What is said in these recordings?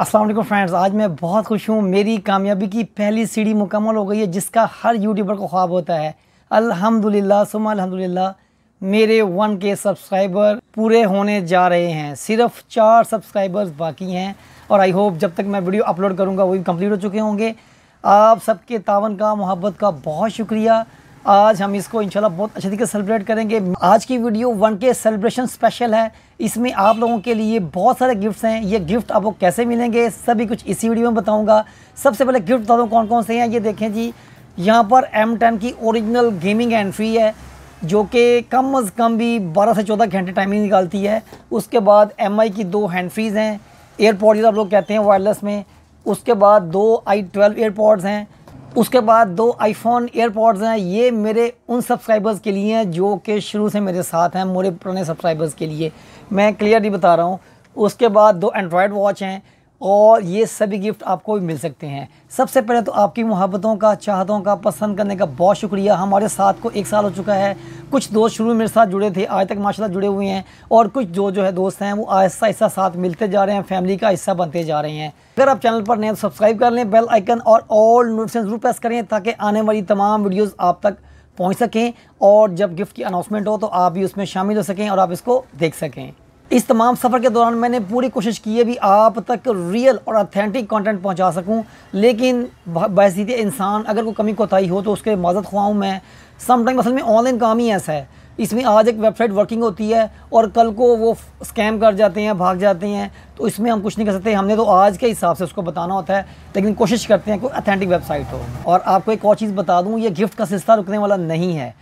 Aslam friends आज मैं बहुत खुश हूँ मेरी कामयाबी की पहली सीढ़ी मुकम्मल हो गई है जिसका हर यूट्यूबर को ख्वाब होता है अल्हम्दुलिल्लाह सुम अल्हम्दुलिल्लाह मेरे वन के सब्सक्राइबर पूरे होने जा रहे हैं सिर्फ चार सब्सक्राइबर्स बाकी हैं और आई होप जब तक मैं वीडियो अपलोड करूँगा वो भी कम्प्लीट हो चुके होंगे आप सबके तावन का मोहब्बत का बहुत शुक्रिया आज हम इसको इंशाल्लाह बहुत अच्छे तरीके से सेलिब्रेट करेंगे आज की वीडियो वन के सेलिब्रेशन स्पेशल है इसमें आप लोगों के लिए बहुत सारे गिफ्ट्स हैं ये गिफ्ट आपको कैसे मिलेंगे सभी कुछ इसी वीडियो में बताऊंगा सबसे पहले गिफ्ट बता दूँ कौन कौन से हैं ये देखें जी यहाँ पर एम टेन की ओरिजिनल गेमिंग एंट्री है जो कि कम अज़ कम भी बारह से चौदह घंटे टाइमिंग निकालती है उसके बाद एम की दो हैंड फ्रीज हैं एयरपॉड्स आप लोग कहते हैं वायरलेस में उसके बाद दो आई ट्वेल्व एयरपोर्ट्स हैं उसके बाद दो आईफोन एयरपॉड्स हैं ये मेरे उन सब्सक्राइबर्स के लिए हैं जो कि शुरू से मेरे साथ हैं मोरे पुराने सब्सक्राइबर्स के लिए मैं क्लियरली बता रहा हूँ उसके बाद दो एंड्रॉयड वॉच हैं और ये सभी गिफ्ट आपको भी मिल सकते हैं सबसे पहले तो आपकी मोहब्बतों का चाहतों का पसंद करने का बहुत शुक्रिया हमारे साथ को एक साल हो चुका है कुछ दोस्त शुरू में मेरे साथ जुड़े थे आज तक माशाल्लाह जुड़े हुए हैं और कुछ जो जो है दोस्त हैं वो आहिस्ता आहिस्ता साथ मिलते जा रहे हैं फैमिली का हिस्सा बनते जा रहे हैं अगर आप चैनल पर नए तो सब्सक्राइब कर लें बेल आइकन और ऑल नोटिफिकेशन जरूर प्रेस करें ताकि आने वाली तमाम वीडियोज़ आप तक पहुँच सकें और जब गिफ्ट की अनाउंसमेंट हो तो आप भी उसमें शामिल हो सकें और आप इसको देख सकें इस तमाम सफ़र के दौरान मैंने पूरी कोशिश की है भी आप तक रियल और अथेंटिक कंटेंट पहुंचा सकूं लेकिन बहसीत इंसान अगर कोई कमी कोताही हो तो उसके माजत खुआऊँ मैं समटाइम असल में ऑनलाइन काम ही ऐसा है इसमें आज एक वेबसाइट वर्किंग होती है और कल को वो स्कैम कर जाते हैं भाग जाते हैं तो इसमें हम कुछ नहीं कर सकते हमने तो आज के हिसाब से उसको बताना होता है लेकिन कोशिश करते हैं कोई अथेंटिक वेबसाइट हो और आपको एक और चीज़ बता दूँ ये गिफ्ट का सिलसिला रुकने वाला नहीं है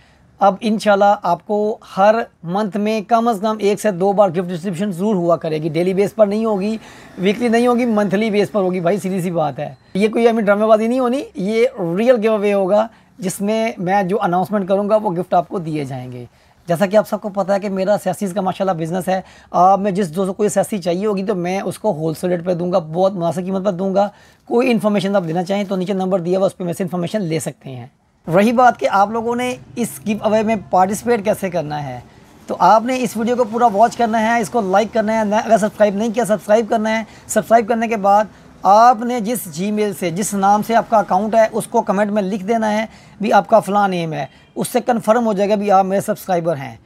अब इन आपको हर मंथ में कम अज़ कम एक से दो बार गिफ्ट डिस्ट्रीब्यूशन ज़रूर हुआ करेगी डेली बेस पर नहीं होगी वीकली नहीं होगी मंथली बेस पर होगी भाई सीधी सी बात है ये कोई हमें ड्रामेबाजी नहीं होनी ये रियल गिव अवे होगा जिसमें मैं जो अनाउंसमेंट करूँगा वो गिफ्ट आपको दिए जाएंगे जैसा कि आप सबको पता है कि मेरा सियासी का माशाल्लाह बिज़नेस है आप मैं जिस दोस्तों को ये सियासी चाहिए होगी तो मैं उसको होलसेल रेट पर दूंगा बहुत मुनासिब कीमत पर दूंगा कोई इन्फॉर्मेशन आप देना चाहें तो नीचे नंबर दिया हुआ उस पर मैं से इन्फॉर्मेशन ले सकते हैं रही बात कि आप लोगों ने इस गिव अवे में पार्टिसिपेट कैसे करना है तो आपने इस वीडियो को पूरा वॉच करना है इसको लाइक करना है अगर सब्सक्राइब नहीं किया सब्सक्राइब करना है सब्सक्राइब करने के बाद आपने जिस जीमेल से जिस नाम से आपका अकाउंट है उसको कमेंट में लिख देना है भी आपका फ़लाँ नेम है उससे कन्फर्म हो जाएगा भी आप मेरे सब्सक्राइबर हैं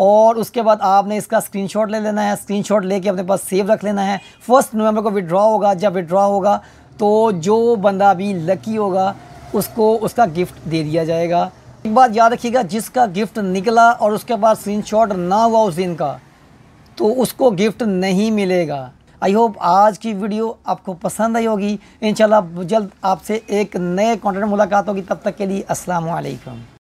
और उसके बाद आपने इसका स्क्रीनशॉट ले लेना है स्क्रीनशॉट लेके अपने पास सेव रख लेना है फर्स्ट नवंबर को विड्रॉ होगा जब विड्रॉ होगा तो जो बंदा भी लकी होगा उसको उसका गिफ्ट दे दिया जाएगा एक बात याद रखिएगा जिसका गिफ्ट निकला और उसके बाद स्क्रीनशॉट ना हुआ उस दिन का तो उसको गिफ्ट नहीं मिलेगा आई होप आज की वीडियो आपको पसंद आई होगी इन जल्द आपसे एक नए कंटेंट मुलाकात होगी तब तक के लिए असलकम